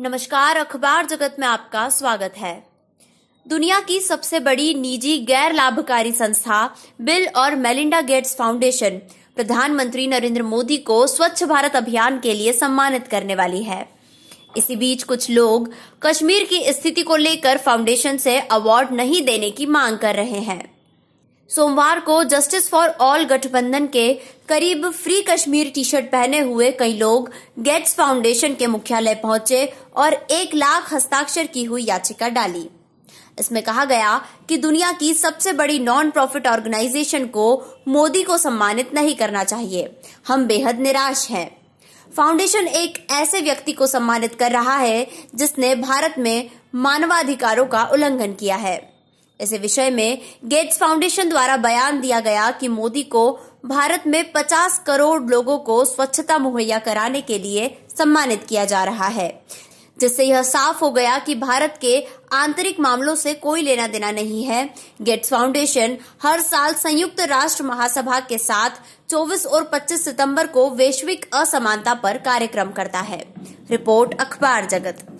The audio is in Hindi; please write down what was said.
नमस्कार अखबार जगत में आपका स्वागत है दुनिया की सबसे बड़ी निजी गैर लाभकारी संस्था बिल और मेलिंडा गेट्स फाउंडेशन प्रधानमंत्री नरेंद्र मोदी को स्वच्छ भारत अभियान के लिए सम्मानित करने वाली है इसी बीच कुछ लोग कश्मीर की स्थिति को लेकर फाउंडेशन से अवार्ड नहीं देने की मांग कर रहे हैं सोमवार को जस्टिस फॉर ऑल गठबंधन के करीब फ्री कश्मीर टी शर्ट पहने हुए कई लोग गेट्स फाउंडेशन के मुख्यालय पहुंचे और एक लाख हस्ताक्षर की हुई याचिका डाली इसमें कहा गया कि दुनिया की सबसे बड़ी नॉन प्रॉफिट ऑर्गेनाइजेशन को मोदी को सम्मानित नहीं करना चाहिए हम बेहद निराश हैं फाउंडेशन एक ऐसे व्यक्ति को सम्मानित कर रहा है जिसने भारत में मानवाधिकारों का उल्लंघन किया है इस विषय में गेट्स फाउंडेशन द्वारा बयान दिया गया कि मोदी को भारत में 50 करोड़ लोगों को स्वच्छता मुहैया कराने के लिए सम्मानित किया जा रहा है जिससे यह साफ हो गया कि भारत के आंतरिक मामलों से कोई लेना देना नहीं है गेट्स फाउंडेशन हर साल संयुक्त राष्ट्र महासभा के साथ 24 और 25 सितंबर को वैश्विक असमानता पर कार्यक्रम करता है रिपोर्ट अखबार जगत